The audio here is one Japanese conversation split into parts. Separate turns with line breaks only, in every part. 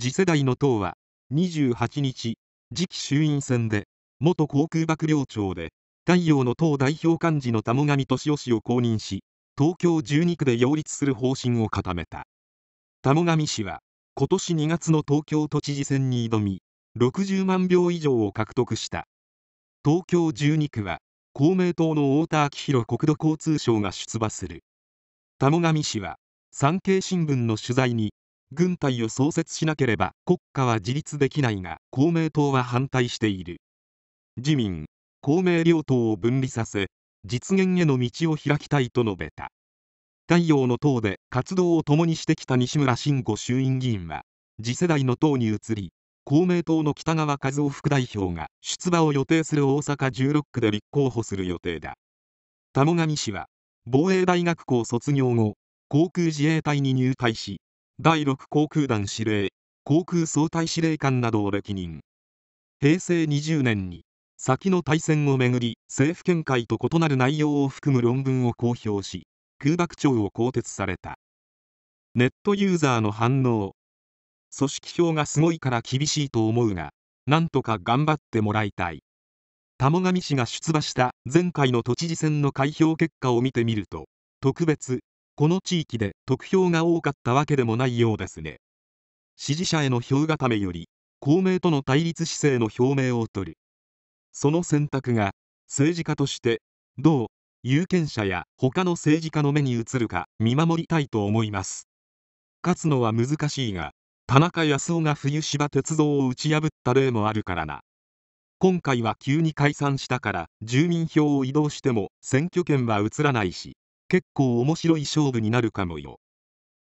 次世代の党は28日次期衆院選で元航空幕僚長で太陽の党代表幹事の田母上俊夫氏を公認し東京12区で擁立する方針を固めた田母上氏は今年2月の東京都知事選に挑み60万票以上を獲得した東京12区は公明党の太田昭弘国土交通省が出馬する田母上氏は産経新聞の取材に軍隊を創設しなければ国家は自立できないが公明党は反対している自民公明両党を分離させ実現への道を開きたいと述べた太陽の党で活動を共にしてきた西村慎吾衆院議員は次世代の党に移り公明党の北川和夫副代表が出馬を予定する大阪16区で立候補する予定だ田母上氏は防衛大学校卒業後航空自衛隊に入隊し第6航空団司令航空総隊司令官などを歴任平成20年に先の大戦をめぐり政府見解と異なる内容を含む論文を公表し空爆庁を更迭されたネットユーザーの反応組織票がすごいから厳しいと思うがなんとか頑張ってもらいたい玉上氏が出馬した前回の都知事選の開票結果を見てみると特別この地域で得票が多かったわけでもないようですね支持者への票固めより公明との対立姿勢の表明を取るその選択が政治家としてどう有権者や他の政治家の目に映るか見守りたいと思います勝つのは難しいが田中康夫が冬芝鉄道を打ち破った例もあるからな今回は急に解散したから住民票を移動しても選挙権は移らないし結構面白い勝負になるかもよ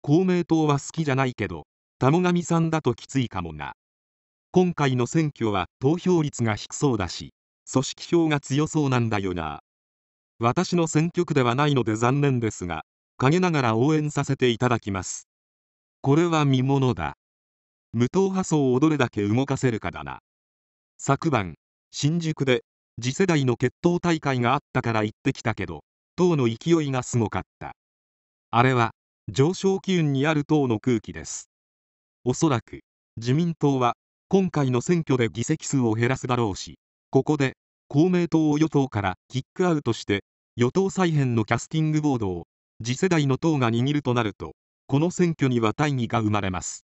公明党は好きじゃないけど田母神さんだときついかもな今回の選挙は投票率が低そうだし組織票が強そうなんだよな私の選挙区ではないので残念ですが陰ながら応援させていただきますこれは見ものだ無党派層をどれだけ動かせるかだな昨晩新宿で次世代の決闘大会があったから行ってきたけど糖の勢いがすごかったあれは上昇機運にある党の空気ですおそらく自民党は今回の選挙で議席数を減らすだろうしここで公明党を与党からキックアウトして与党再編のキャスティングボードを次世代の党が握るとなるとこの選挙には大義が生まれます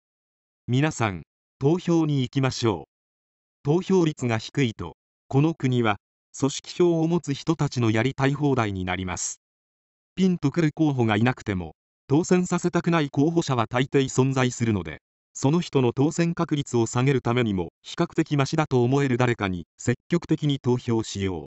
皆さん投票に行きましょう投票率が低いとこの国は組織票を持つ人たちのやりたい放題になりますピンとくる候補がいなくても当選させたくない候補者は大抵存在するのでその人の当選確率を下げるためにも比較的マシだと思える誰かに積極的に投票しよう